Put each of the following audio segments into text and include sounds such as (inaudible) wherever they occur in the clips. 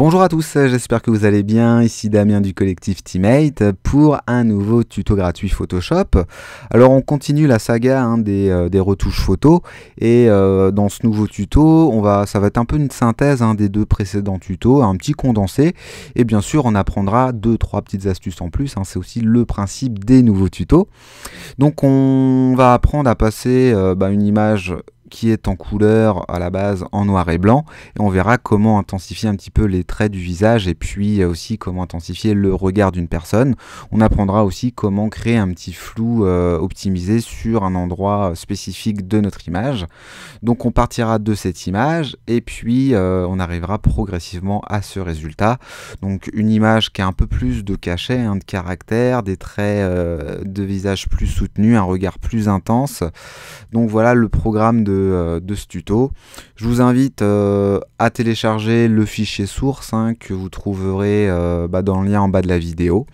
Bonjour à tous, j'espère que vous allez bien. Ici Damien du collectif Teammate pour un nouveau tuto gratuit Photoshop. Alors on continue la saga hein, euh, des, retouches photo et euh, dans ce nouveau tuto, on va, ça va être un peu une synthèse hein, des deux précédents tutos, un petit condensé et bien sûr on apprendra deux trois petites astuces en plus. Hein. C'est aussi le principe des nouveaux tutos. Donc on va apprendre à passer euh, bah, une image qui est en couleur à la base en noir et blanc. Et on verra comment intensifier un petit peu les traits du visage et puis euh, aussi comment intensifier le regard d'une personne. On apprendra aussi comment créer un petit flou euh, optimisé sur un endroit euh, spécifique de notre image. Donc on partira de cette image et puis on arrivera progressivement à ce résultat. Donc une image qui a un peu plus de cachet, hein, de caractère, des traits de visage plus soutenus, un regard plus intense. Donc voilà le programme de euh, de, ce tuto. Je vous invite euh, à télécharger le fichier source hein, que vous trouverez euh, bah, dans le lien en bas de la vidéo.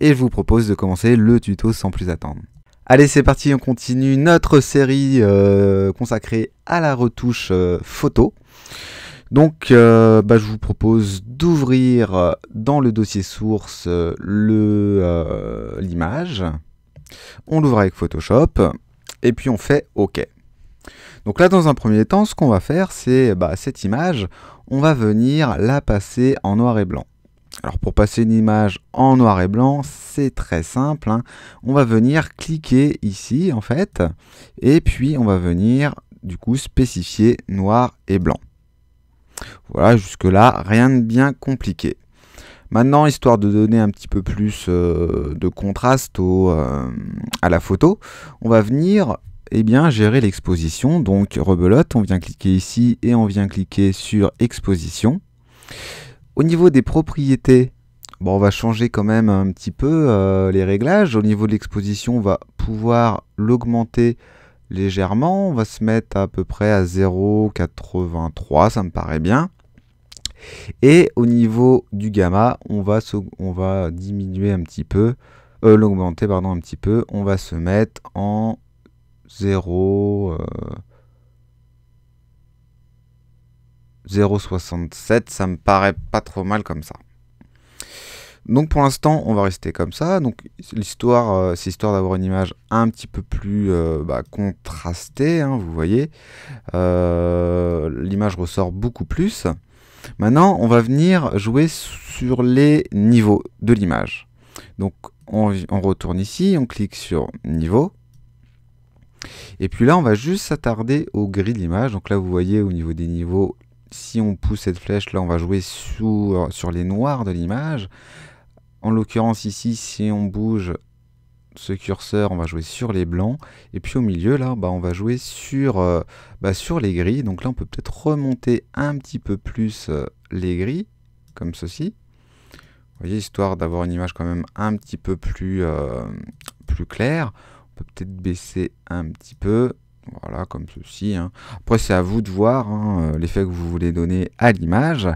Et je vous propose de commencer le tuto sans plus attendre. Allez, c'est parti, on continue notre série consacrée à la retouche photo. Donc, bah, je vous propose d'ouvrir dans le dossier source l'image. on l'ouvre avec Photoshop et puis on fait OK. Donc là, dans un premier temps, ce qu'on va faire, c'est bah, cette image, on va venir la passer en noir et blanc. Alors pour passer une image en noir et blanc, c'est très simple. Hein. On va venir cliquer ici en fait, et puis on va venir du coup spécifier noir et blanc. Voilà, jusque là, rien de bien compliqué. Maintenant, histoire de donner un petit peu plus euh, de contraste euh, à la photo, on va venir eh bien, gérer l'exposition. Donc, rebelote, on vient cliquer ici et on vient cliquer sur exposition. Au niveau des propriétés, bon, on va changer quand même un petit peu euh, les réglages. Au niveau de l'exposition, on va pouvoir l'augmenter légèrement. On va se mettre à peu près à 0,83, ça me paraît bien. Et au niveau du gamma, on va, on va diminuer un petit peu, euh, l'augmenter pardon un petit peu. On va se mettre en 0, 0,67, euh, ça me paraît pas trop mal comme ça. Donc pour l'instant, on va rester comme ça. Donc l'histoire, euh, c'est histoire d'avoir une image un petit peu plus euh, bah, contrastée, hein, vous voyez. L'image ressort beaucoup plus. Maintenant, on va venir jouer sur les niveaux de l'image. Donc on, on retourne ici, on clique sur niveau. Et puis là, on va juste s'attarder au gris de l'image. Donc là, vous voyez au niveau des niveaux, si on pousse cette flèche, là, on va jouer euh, sur, les noirs de l'image. En l'occurrence ici, si on bouge ce curseur, on va jouer sur les blancs. Et puis au milieu, là, bah, on va jouer euh, bah, sur, les gris. Donc là, on peut peut-être remonter un petit peu plus euh, les gris, comme ceci. Vous voyez, histoire d'avoir une image quand même un petit peu plus, plus claire peut être baisser un petit peu. Voilà, comme ceci. Hein. Après, c'est à vous de voir hein, euh, l'effet que vous voulez donner à l'image.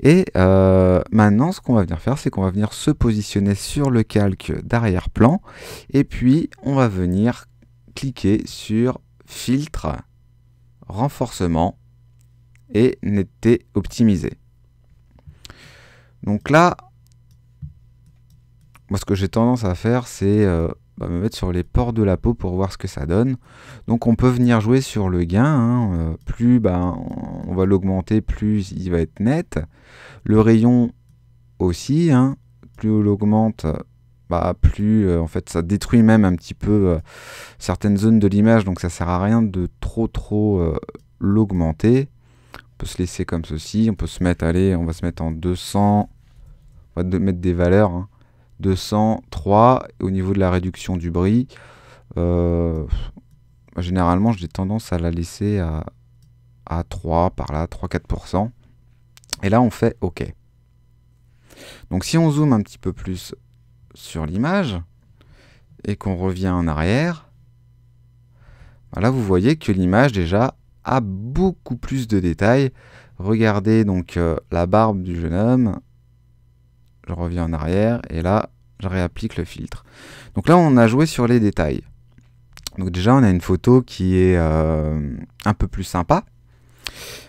Et euh, maintenant, ce qu'on va venir faire, c'est qu'on va venir se positionner sur le calque d'arrière-plan. Et puis, on va venir cliquer sur Filtre, Renforcement et Netteté optimisée. Donc là, moi, ce que j'ai tendance à faire, c'est euh, bah, me mettre sur les pores de la peau pour voir ce que ça donne. Donc on peut venir jouer sur le gain, hein, euh, plus bah, on va l'augmenter, plus il va être net. Le rayon aussi, hein, plus on l'augmente, bah, plus euh, en fait ça détruit même un petit peu euh, certaines zones de l'image, donc ça sert à rien de trop trop l'augmenter. On peut se laisser comme ceci, on peut se mettre, allez, on va se mettre en 200, on va mettre des valeurs. Hein. 203. Au niveau de la réduction du bruit, euh, généralement, j'ai tendance à la laisser à, à 3, par là, 3-4%. Et là, on fait OK. Donc si on zoome un petit peu plus sur l'image et qu'on revient en arrière, ben là vous voyez que l'image déjà a beaucoup plus de détails. Regardez donc euh, la barbe du jeune homme, je reviens en arrière et là, je réapplique le filtre. Donc là, on a joué sur les détails. Donc déjà, on a une photo qui est euh, un peu plus sympa.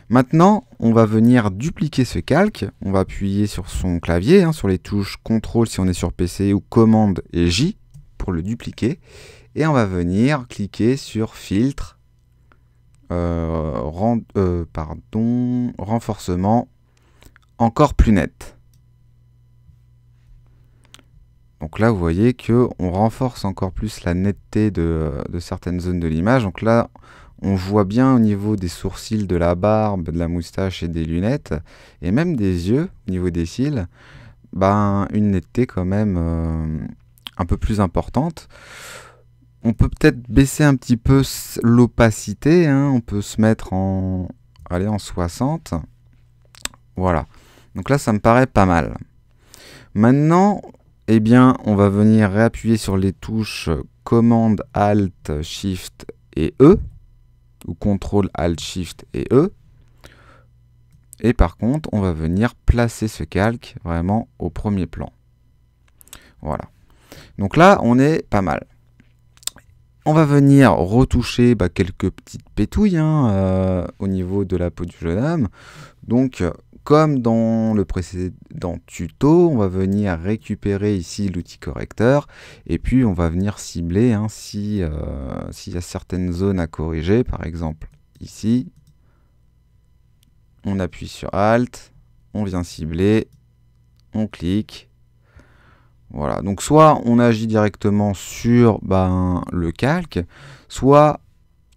Maintenant, on va venir dupliquer ce calque. On va appuyer sur son clavier, hein, sur les touches CTRL si on est sur PC ou commande et J pour le dupliquer. Et on va venir cliquer sur filtre, euh, euh, pardon, renforcement encore plus net. Donc là, vous voyez que on renforce encore plus la netteté de, certaines zones de l'image. Donc là, on voit bien au niveau des sourcils, de la barbe, de la moustache et des lunettes, et même des yeux, au niveau des cils, ben, une netteté quand même euh, un peu plus importante. On peut peut-être baisser un petit peu l'opacité, hein. on peut se mettre en, allez, en 60. Voilà. Donc là, ça me paraît pas mal. Maintenant, eh bien, on va venir réappuyer sur les touches Commande, Alt, Shift et E, ou Contrôle, Alt, Shift et E. Et par contre, on va venir placer ce calque vraiment au premier plan. Voilà. Donc là, on est pas mal. On va venir retoucher bah, quelques petites pétouilles hein, euh, au niveau de la peau du jeune homme. Donc, comme dans le précédent tuto, on va venir récupérer ici l'outil correcteur et puis on va venir cibler hein, euh, s'il y a certaines zones à corriger. Par exemple, ici, on appuie sur Alt, on vient cibler, on clique. Voilà, donc soit on agit directement sur ben, le calque, soit,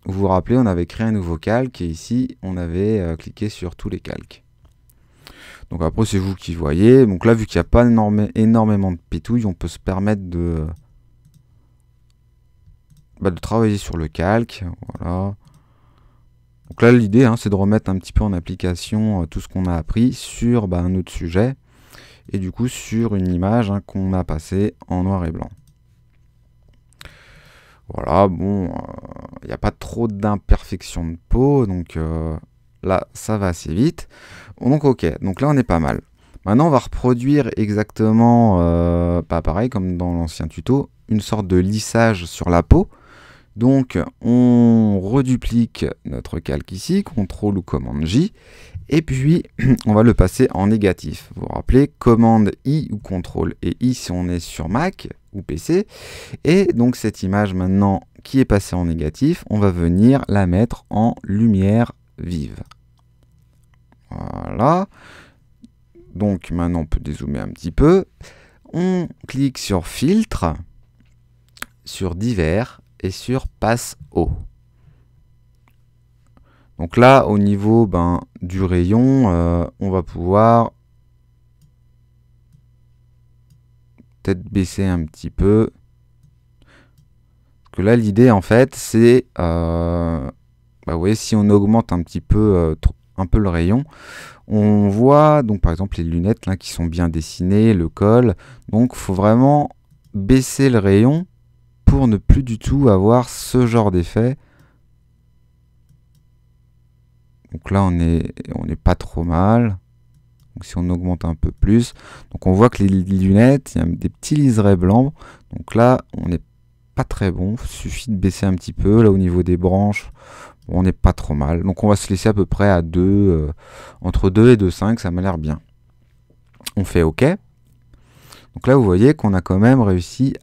vous vous rappelez, on avait créé un nouveau calque et ici, on avait euh, cliqué sur tous les calques. Donc après, c'est vous qui voyez. Donc là, vu qu'il n'y a pas énormément de pétouilles, on peut se permettre bah, de, travailler sur le calque. Voilà. Donc là, l'idée, hein, c'est de remettre un petit peu en application euh, tout ce qu'on a appris sur bah, un autre sujet. Et du coup, sur une image hein, qu'on a passée en noir et blanc. Voilà, bon, il euh, n'y a pas trop d'imperfections de peau, donc euh, là, ça va assez vite. Donc ok, donc là on est pas mal. Maintenant on va reproduire exactement, euh, pas pareil comme dans l'ancien tuto, une sorte de lissage sur la peau. Donc on reduplique notre calque ici, CTRL ou commande J, et puis (clears throat) on va le passer en négatif. Vous vous rappelez, commande I ou CTRL et I si on est sur Mac ou PC. Et donc cette image maintenant qui est passée en négatif, on va venir la mettre en lumière vive. Voilà. Donc maintenant on peut dézoomer un petit peu. On clique sur filtre, sur divers et sur passe haut. Donc là au niveau ben, du rayon, euh, on va pouvoir peut-être baisser un petit peu. Parce que là l'idée en fait c'est, euh, bah, vous voyez si on augmente un petit peu euh, trop un peu le rayon. On voit donc par exemple les lunettes là, qui sont bien dessinées, le col. Donc faut vraiment baisser le rayon pour ne plus du tout avoir ce genre d'effet. Donc là on est on n'est pas trop mal. Donc si on augmente un peu plus, donc on voit que les lunettes, il y a des petits liserés blancs. Donc là on n'est pas très bon, suffit de baisser un petit peu là au niveau des branches on n'est pas trop mal. Donc on va se laisser à peu près à 2, euh, entre 2 et 2,5, ça m'a l'air bien. On fait OK. Donc là, vous voyez qu'on a quand même réussi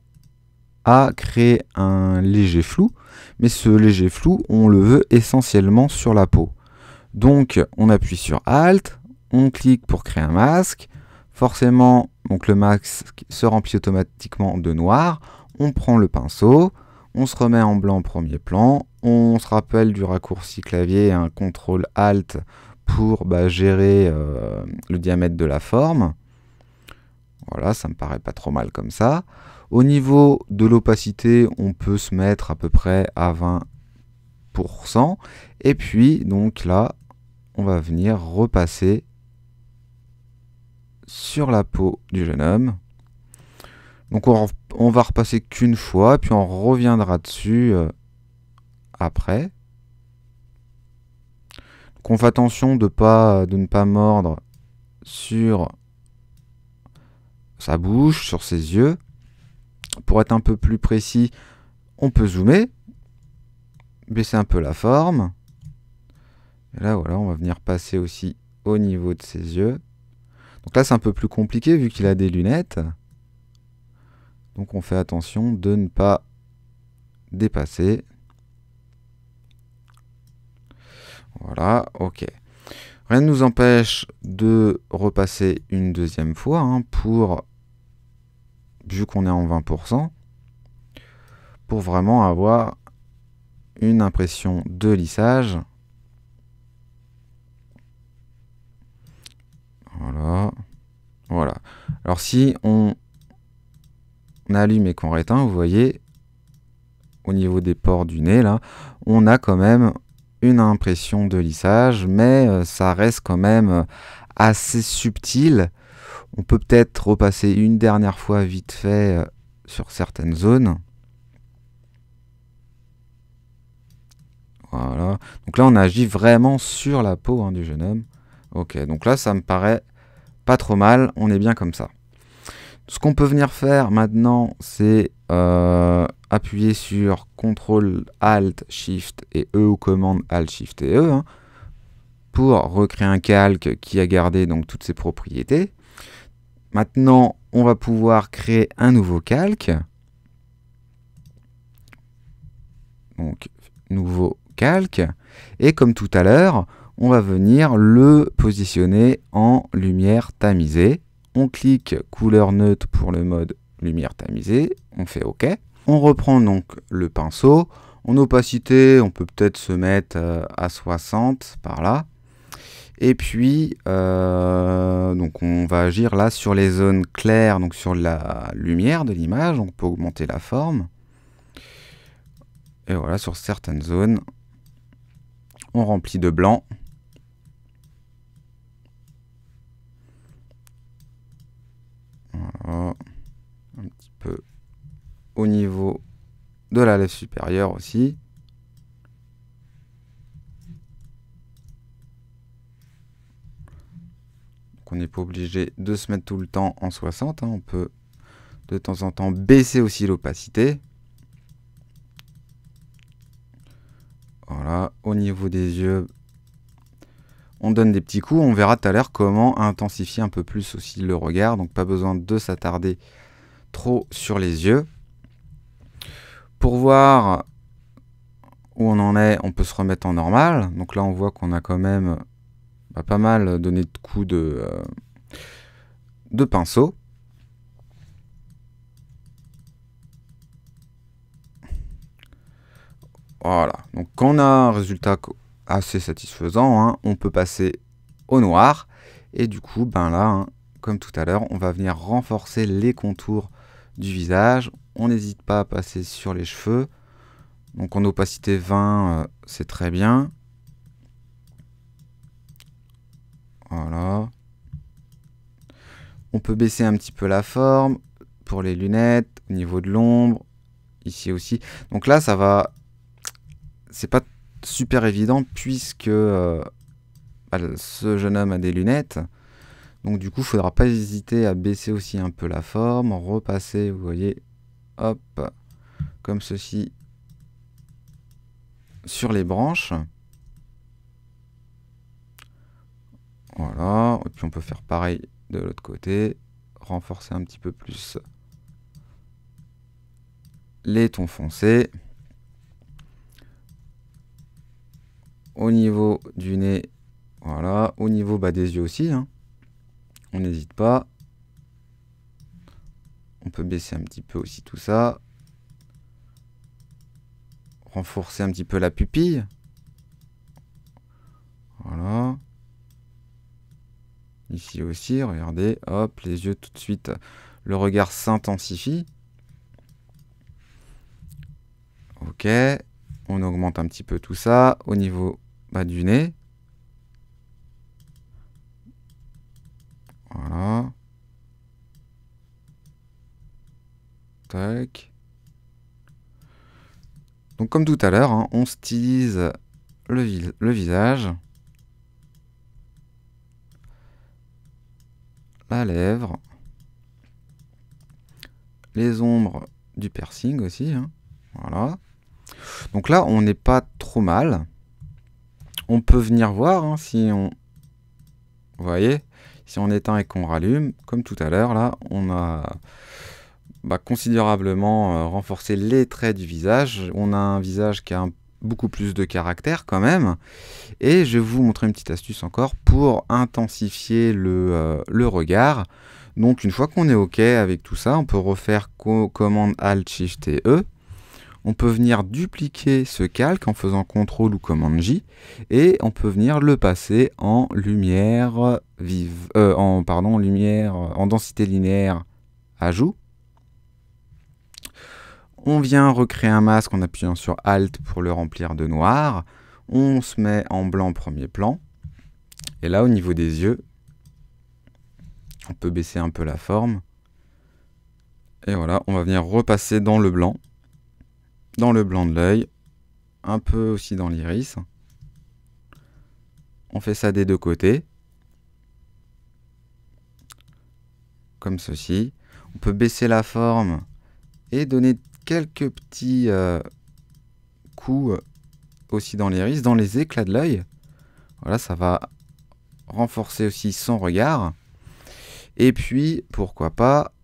à créer un léger flou, mais ce léger flou, on le veut essentiellement sur la peau. Donc on appuie sur Alt, on clique pour créer un masque, forcément, donc le masque se remplit automatiquement de noir, on prend le pinceau, on se remet en blanc premier plan. On se rappelle du raccourci clavier un CTRL ALT pour bah, gérer euh, le diamètre de la forme. Voilà, ça me paraît pas trop mal comme ça. Au niveau de l'opacité, on peut se mettre à peu près à 20%. Et puis, donc là, on va venir repasser sur la peau du jeune homme. Donc on, va repasser qu'une fois, puis on reviendra dessus euh, après. Donc on fait attention de, pas, euh, de ne pas mordre sur sa bouche, sur ses yeux. Pour être un peu plus précis, on peut zoomer, baisser un peu la forme. Et là, voilà, on va venir passer aussi au niveau de ses yeux. Donc là, c'est un peu plus compliqué vu qu'il a des lunettes. Donc on fait attention de ne pas dépasser. Voilà, ok. Rien ne nous empêche de repasser une deuxième fois hein, pour, vu qu'on est en 20%, pour vraiment avoir une impression de lissage. Voilà. Voilà. Alors si on on allume et qu'on réteint, vous voyez, au niveau des pores du nez, là, on a quand même une impression de lissage, mais euh, ça reste quand même euh, assez subtil. On peut peut-être repasser une dernière fois vite fait euh, sur certaines zones. Voilà. Donc là, on agit vraiment sur la peau hein, du jeune homme. Ok, donc là, ça me paraît pas trop mal. On est bien comme ça. Ce qu'on peut venir faire maintenant, c'est euh, appuyer sur CTRL, ALT, SHIFT et E ou commande ALT, SHIFT et E hein, pour recréer un calque qui a gardé donc toutes ses propriétés. Maintenant, on va pouvoir créer un nouveau calque. Donc, nouveau calque. Et comme tout à l'heure, on va venir le positionner en lumière tamisée on clique couleur neutre pour le mode lumière tamisée, on fait OK. On reprend donc le pinceau, en opacité on peut peut-être se mettre euh, à 60 par là. Et puis, euh, donc on va agir là sur les zones claires, donc sur la lumière de l'image, on peut augmenter la forme. Et voilà, sur certaines zones, on remplit de blanc. Un petit peu au niveau de la lèvre supérieure aussi. on n'est pas obligé de se mettre tout le temps en 60. Hein. On peut de temps en temps baisser aussi l'opacité. Voilà, au niveau des yeux, on donne des petits coups, on verra tout à l'heure comment intensifier un peu plus aussi le regard, donc pas besoin de s'attarder trop sur les yeux. Pour voir où on en est, on peut se remettre en normal. Donc là, on voit qu'on a quand même bah, pas mal donné de coups de, euh, de pinceau. Voilà, donc quand on a un résultat assez satisfaisant. Hein. On peut passer au noir. Et du coup, ben là, hein, comme tout à l'heure, on va venir renforcer les contours du visage. On n'hésite pas à passer sur les cheveux. Donc en opacité 20, euh, c'est très bien. Voilà. On peut baisser un petit peu la forme pour les lunettes, au niveau de l'ombre, ici aussi. Donc là, ça va... C'est pas super évident puisque euh, bah, ce jeune homme a des lunettes. Donc du coup, il faudra pas hésiter à baisser aussi un peu la forme, repasser, vous voyez, hop, comme ceci, sur les branches. Voilà, et puis on peut faire pareil de l'autre côté, renforcer un petit peu plus les tons foncés. au niveau du nez, voilà, au niveau bah, des yeux aussi, hein. on n'hésite pas. On peut baisser un petit peu aussi tout ça. Renforcer un petit peu la pupille. Voilà. Ici aussi, regardez, hop, les yeux tout de suite, le regard s'intensifie. Ok, on augmente un petit peu tout ça. Au niveau pas du nez. Voilà. Tac. Donc comme tout à l'heure, hein, on stylise le, le visage. La lèvre. Les ombres du piercing aussi. Hein. Voilà. Donc là, on n'est pas trop mal. On peut venir voir hein, si on... voyez Si on éteint et qu'on rallume, comme tout à l'heure, là, on a bah, considérablement euh, renforcé les traits du visage. On a un visage qui a beaucoup plus de caractère quand même. Et je vais vous montrer une petite astuce encore pour intensifier le, euh, regard. Donc une fois qu'on est OK avec tout ça, on peut refaire commande Alt Shift E on peut venir dupliquer ce calque en faisant CTRL ou commande J et on peut venir le passer en lumière vive, euh, en, pardon, lumière en densité linéaire ajout. On vient recréer un masque en appuyant sur Alt pour le remplir de noir. On se met en blanc premier plan. Et là, au niveau des yeux, on peut baisser un peu la forme. Et voilà, on va venir repasser dans le blanc dans le blanc de l'œil, un peu aussi dans l'iris. On fait ça des deux côtés, comme ceci. On peut baisser la forme et donner quelques petits euh, coups euh, aussi dans l'iris, dans les éclats de l'œil. Voilà, ça va renforcer aussi son regard. Et puis, pourquoi pas,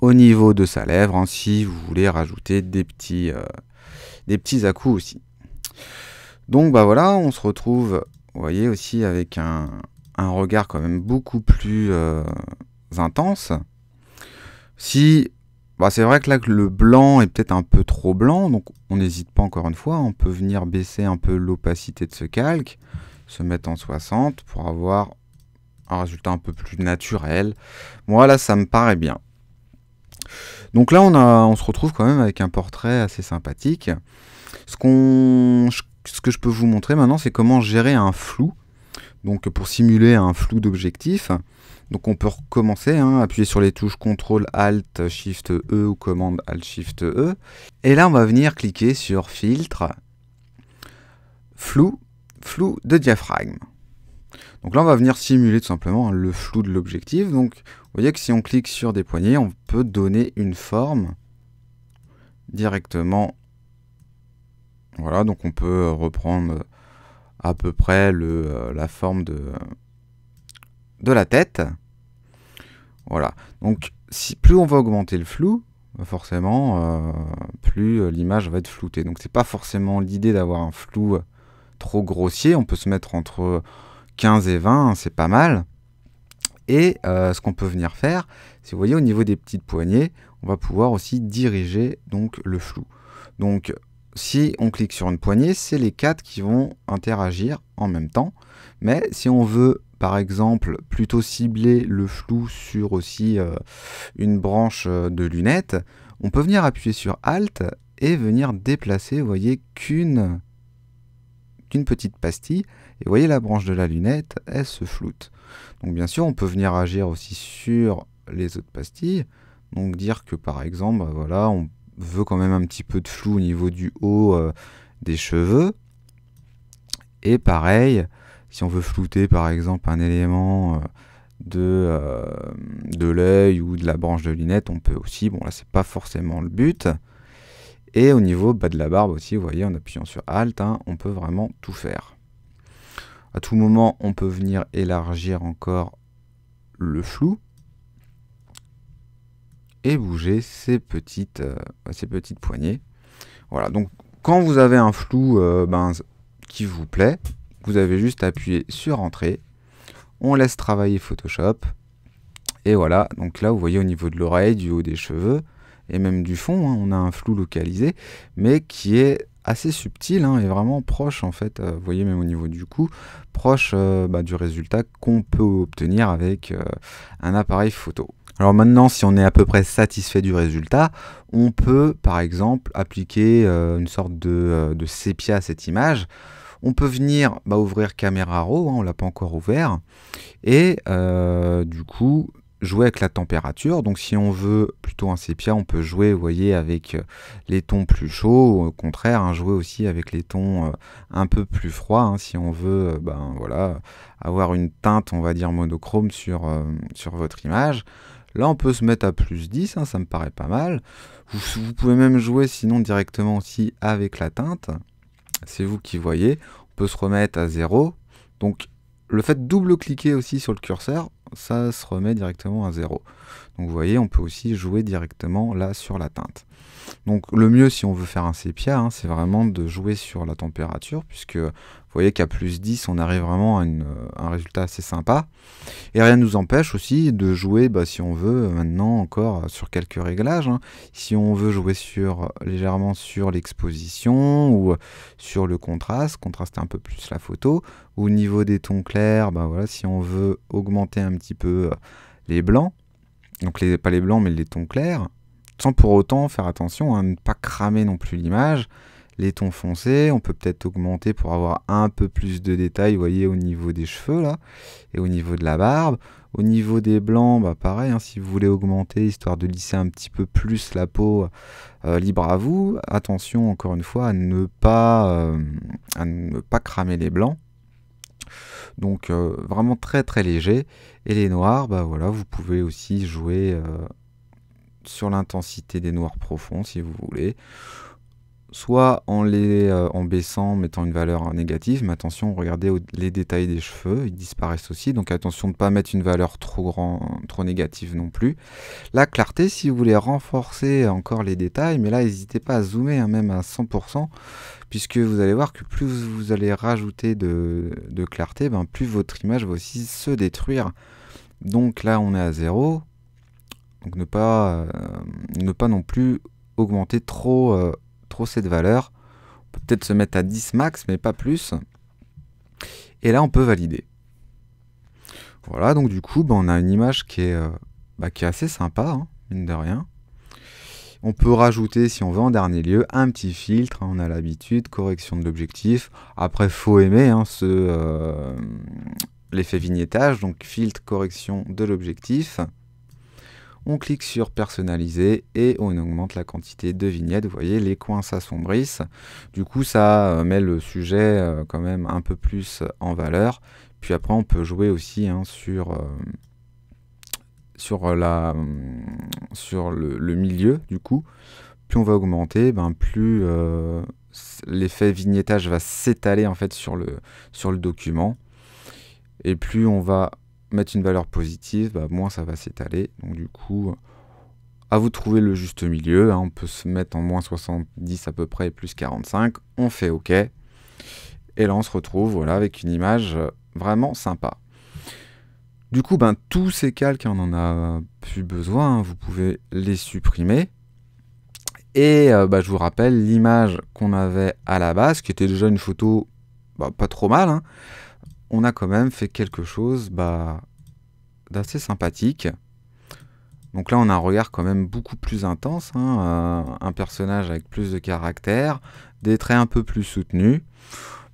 au niveau de sa lèvre, hein, si vous voulez rajouter des petits, euh, des petits à coups aussi. Donc bah voilà, on se retrouve, vous voyez, aussi avec un, regard quand même beaucoup plus euh, intense. Si, bah, c'est vrai que là le blanc est peut-être un peu trop blanc, donc on n'hésite pas encore une fois, on peut venir baisser un peu l'opacité de ce calque, se mettre en 60 pour avoir un résultat un peu plus naturel. Moi là ça me paraît bien. Donc là, on, a, on se retrouve quand même avec un portrait assez sympathique. Ce, que je peux vous montrer maintenant, c'est comment gérer un flou. Donc pour simuler un flou d'objectif. Donc on peut recommencer, hein, appuyer sur les touches CTRL ALT SHIFT E ou commande ALT SHIFT E. Et là on va venir cliquer sur filtre, flou, flou de diaphragme. Donc là, on va venir simuler tout simplement hein, le flou de l'objectif. Donc, vous voyez que si on clique sur des poignées, on peut donner une forme directement. Voilà, donc on peut reprendre à peu près euh, la forme de, la tête. Voilà, donc si, plus on va augmenter le flou, forcément, euh, plus euh, l'image va être floutée. Donc c'est pas forcément l'idée d'avoir un flou trop grossier, on peut se mettre entre... 15 et 20, hein, c'est pas mal. Et euh, ce qu'on peut venir faire, c'est vous voyez au niveau des petites poignées, on va pouvoir aussi diriger donc le flou. Donc si on clique sur une poignée, c'est les quatre qui vont interagir en même temps. Mais si on veut par exemple plutôt cibler le flou sur aussi euh, une branche euh, de lunettes, on peut venir appuyer sur Alt et venir déplacer, vous voyez, qu'une d'une petite pastille, et voyez la branche de la lunette, elle se floute. Donc bien sûr, on peut venir agir aussi sur les autres pastilles, donc dire que par exemple, bah, voilà, on veut quand même un petit peu de flou au niveau du haut euh, des cheveux, et pareil, si on veut flouter par exemple un élément... Euh, de, euh, de l'œil ou de la branche de lunette, on peut aussi, bon là c'est pas forcément le but, et au niveau bas de la barbe aussi, vous voyez, en appuyant sur Alt, hein, on peut vraiment tout faire. À tout moment, on peut venir élargir encore le flou et bouger ces petites, ces euh, petites poignées. Voilà, donc quand vous avez un flou euh, ben, qui vous plaît, vous avez juste appuyé sur Entrée, on laisse travailler Photoshop, et voilà, donc là vous voyez au niveau de l'oreille, du haut des cheveux, et même du fond. Hein, on a un flou localisé, mais qui est assez subtil hein, et vraiment proche en fait, euh, vous voyez même au niveau du coup proche euh, bah, du résultat qu'on peut obtenir avec euh, un appareil photo. Alors maintenant, si on est à peu près satisfait du résultat, on peut par exemple appliquer une sorte de, sépia à cette image. On peut venir bah, ouvrir Camera Raw, hein, on l'a pas encore ouvert, et du coup jouer avec la température. Donc si on veut plutôt un sépia, on peut jouer, vous voyez, avec euh, les tons plus chauds, au contraire, hein, jouer aussi avec les tons euh, un peu plus froids, hein, si on veut euh, ben, voilà, avoir une teinte, on va dire, monochrome sur, sur votre image. Là, on peut se mettre à plus 10, hein, ça me paraît pas mal. Vous, pouvez même jouer sinon directement aussi avec la teinte. C'est vous qui voyez. On peut se remettre à zéro. Donc, le fait de double-cliquer aussi sur le curseur, ça se remet directement à zéro. Donc vous voyez, on peut aussi jouer directement là sur la teinte. Donc le mieux si on veut faire un sépia, hein, c'est vraiment de jouer sur la température, puisque vous voyez qu'à plus 10, on arrive vraiment à, euh, un résultat assez sympa. Et rien ne nous empêche aussi de jouer, bah, si on veut, euh, maintenant encore euh, sur quelques réglages. Hein. Si on veut jouer légèrement sur l'exposition ou sur le contraste, contraster un peu plus la photo. Au niveau des tons clairs, bah, voilà, si on veut augmenter un petit peu les blancs, donc les, pas les blancs, mais les tons clairs, sans pour autant faire attention à ne pas cramer non plus l'image. Les tons foncés, on peut peut-être augmenter pour avoir un peu plus de détails, vous voyez, au niveau des cheveux, là, et au niveau de la barbe. Au niveau des blancs, bah pareil, hein, si vous voulez augmenter, histoire de lisser un petit peu plus la peau, euh, euh, libre à vous. Attention, encore une fois, à ne pas, euh, à ne pas cramer les blancs. Donc euh, vraiment très très léger. Et les noirs, bah voilà, vous pouvez aussi jouer euh, sur l'intensité des noirs profonds si vous voulez soit en les euh, en baissant, mettant une valeur négative, mais attention, regardez les détails des cheveux, ils disparaissent aussi, donc attention de ne pas mettre une valeur trop grand, trop négative non plus. La clarté, si vous voulez renforcer encore les détails, mais là n'hésitez pas à zoomer hein, même à 100%, puisque vous allez voir que plus vous allez rajouter de, clarté, ben, plus votre image va aussi se détruire. Donc là on est à zéro. donc ne pas, euh, ne pas non plus augmenter trop... Euh, cette valeur. peut être se mettre à 10 max, mais pas plus. Et là, on peut valider. Voilà, donc du coup, bah, on a une image qui est, euh, bah, qui est assez sympa, hein, mine de rien. On peut rajouter, si on veut, en dernier lieu, un petit filtre. Hein, on a l'habitude, correction de l'objectif. Après, faut aimer hein, ce, euh, l'effet vignettage. Donc, filtre, correction de l'objectif. On clique sur personnaliser et on augmente la quantité de vignettes. Vous voyez, les coins s'assombrissent. Du coup, ça euh, met le sujet euh, quand même un peu plus en valeur. Puis après, on peut jouer aussi hein, sur, euh, sur, la, mm, sur le, milieu, du coup. Plus on va augmenter, ben, plus l'effet vignettage va s'étaler en fait sur le, sur le document. Et plus on va mettre une valeur positive, bah, moins ça va s'étaler. Donc du coup, à vous de trouver le juste milieu. Hein. On peut se mettre en moins 70 à peu près plus 45. On fait OK. Et là, on se retrouve voilà, avec une image vraiment sympa. Du coup, ben, tous ces calques, hein, on n'en a plus besoin. Hein. Vous pouvez les supprimer. Et euh, bah, je vous rappelle l'image qu'on avait à la base, qui était déjà une photo bah, pas trop mal on a quand même fait quelque chose bah, d'assez sympathique. Donc là, on a un regard quand même beaucoup plus intense, hein, euh, un personnage avec plus de caractère, des traits un peu plus soutenus.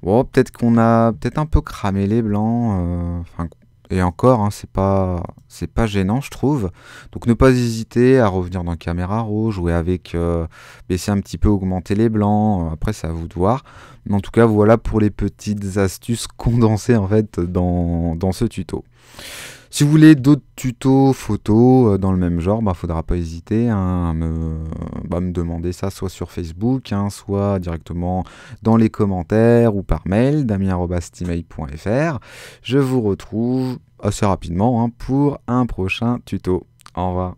Bon, peut-être qu'on a peut-être un peu cramé les blancs, euh, et encore, hein, c'est pas c'est pas gênant, je trouve. Donc ne pas hésiter à revenir dans caméra rouge, jouer avec, euh, baisser un petit peu, augmenter les blancs. Euh, après, c'est à vous de voir. Mais en tout cas, voilà pour les petites astuces condensées en fait dans, dans ce tuto. Si vous voulez d'autres tutos photos euh, dans le même genre, il bah, ne faudra pas hésiter hein, à bah, me, demander ça soit sur Facebook, hein, soit directement dans les commentaires ou par mail, damien.stimail.fr. Je vous retrouve assez rapidement hein, pour un prochain tuto. Au revoir.